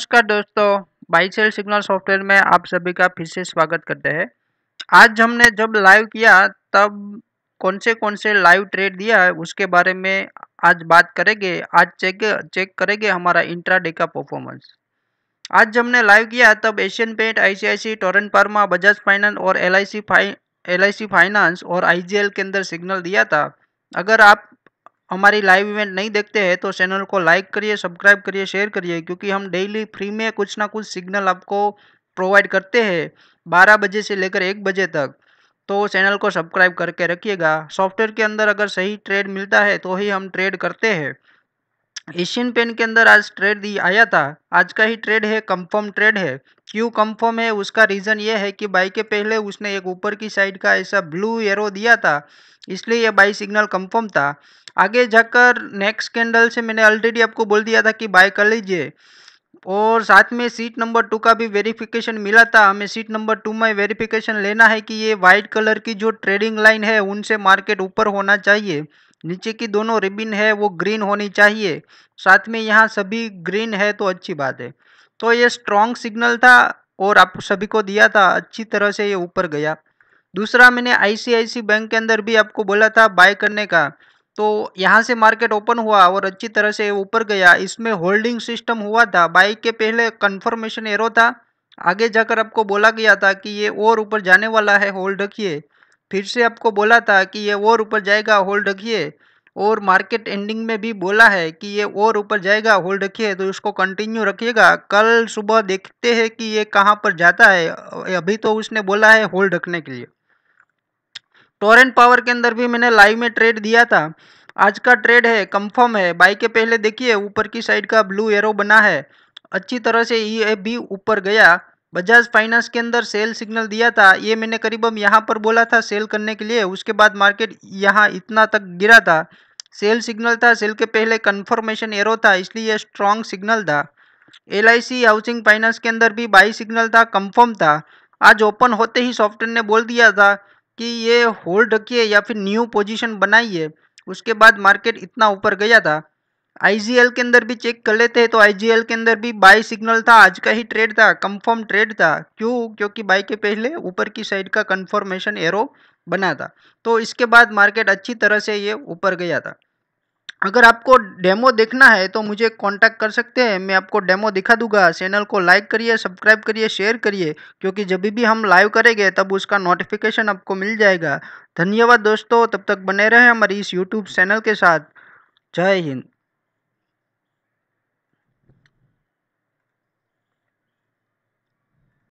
नमस्कार दोस्तों by cell signal software में आप सभी का फिर से स्वागत करते हैं आज हमने जब लाइव किया तब कौन से कौन से लाइव ट्रेड दिया है उसके बारे में आज बात करेंगे आज चेक चेक करेंगे हमारा इंट्राडे का परफॉर्मेंस आज हमने लाइव किया तब Asian paint ICICI Torrent pharma Bajaj finance और एल आई फाइ फाइनेंस और आई के अंदर सिग्नल दिया था अगर आप हमारी लाइव इवेंट नहीं देखते हैं तो चैनल को लाइक करिए सब्सक्राइब करिए शेयर करिए क्योंकि हम डेली फ्री में कुछ ना कुछ सिग्नल आपको प्रोवाइड करते हैं बारह बजे से लेकर एक बजे तक तो चैनल को सब्सक्राइब करके रखिएगा सॉफ्टवेयर के अंदर अगर सही ट्रेड मिलता है तो ही हम ट्रेड करते हैं एशियन पेन के अंदर आज ट्रेड दी आया था आज का ही ट्रेड है कंफर्म ट्रेड है क्यों कंफर्म है उसका रीज़न ये है कि बाई के पहले उसने एक ऊपर की साइड का ऐसा ब्लू एरो दिया था इसलिए यह बाई सिग्नल कंफर्म था आगे जाकर नेक्स्ट कैंडल से मैंने ऑलरेडी आपको बोल दिया था कि बाय कर लीजिए और साथ में सीट नंबर टू का भी वेरिफिकेशन मिला था हमें सीट नंबर टू में वेरिफिकेशन लेना है कि ये वाइट कलर की जो ट्रेडिंग लाइन है उनसे मार्केट ऊपर होना चाहिए नीचे की दोनों रिबिन है वो ग्रीन होनी चाहिए साथ में यहाँ सभी ग्रीन है तो अच्छी बात है तो ये स्ट्रॉन्ग सिग्नल था और आप सभी को दिया था अच्छी तरह से ये ऊपर गया दूसरा मैंने आई बैंक के अंदर भी आपको बोला था बाय करने का तो यहाँ से मार्केट ओपन हुआ और अच्छी तरह से ऊपर गया इसमें होल्डिंग सिस्टम हुआ था बाइक के पहले कन्फर्मेशन एरो था आगे जाकर आपको बोला गया था कि ये और ऊपर जाने वाला है होल्ड रखिए फिर से आपको बोला था कि ये और ऊपर जाएगा होल्ड रखिए और मार्केट एंडिंग में भी बोला है कि ये और ऊपर जाएगा होल्ड रखिए तो इसको कंटिन्यू रखिएगा कल सुबह देखते हैं कि ये कहाँ पर जाता है अभी तो उसने बोला है होल्ड रखने के लिए टोरेंट पावर के अंदर भी मैंने लाइव में ट्रेड दिया था आज का ट्रेड है कंफर्म है बाई के पहले देखिए ऊपर की साइड का ब्लू एरो बना है अच्छी तरह से ये e भी ऊपर गया बजाज फाइनेंस के अंदर सेल सिग्नल दिया था ये मैंने करीबन यहाँ पर बोला था सेल करने के लिए उसके बाद मार्केट यहाँ इतना तक गिरा था सेल सिग्नल था सेल के पहले कन्फर्मेशन एरो था इसलिए ये स्ट्रॉन्ग सिग्नल था एल हाउसिंग फाइनेंस के अंदर भी बाई सिग्नल था कंफर्म था आज ओपन होते ही सॉफ्टवेयर ने बोल दिया था कि ये होल्ड रखिए या फिर न्यू पोजीशन बनाइए उसके बाद मार्केट इतना ऊपर गया था आई के अंदर भी चेक कर लेते हैं तो आई के अंदर भी बाई सिग्नल था आज का ही ट्रेड था कंफर्म ट्रेड था क्यों क्योंकि बाई के पहले ऊपर की साइड का कंफर्मेशन एरो बना था तो इसके बाद मार्केट अच्छी तरह से ये ऊपर गया था अगर आपको डेमो देखना है तो मुझे कांटेक्ट कर सकते हैं मैं आपको डेमो दिखा दूंगा चैनल को लाइक करिए सब्सक्राइब करिए शेयर करिए क्योंकि जब भी हम लाइव करेंगे तब उसका नोटिफिकेशन आपको मिल जाएगा धन्यवाद दोस्तों तब तक बने रहें हमारी इस यूट्यूब चैनल के साथ जय हिंद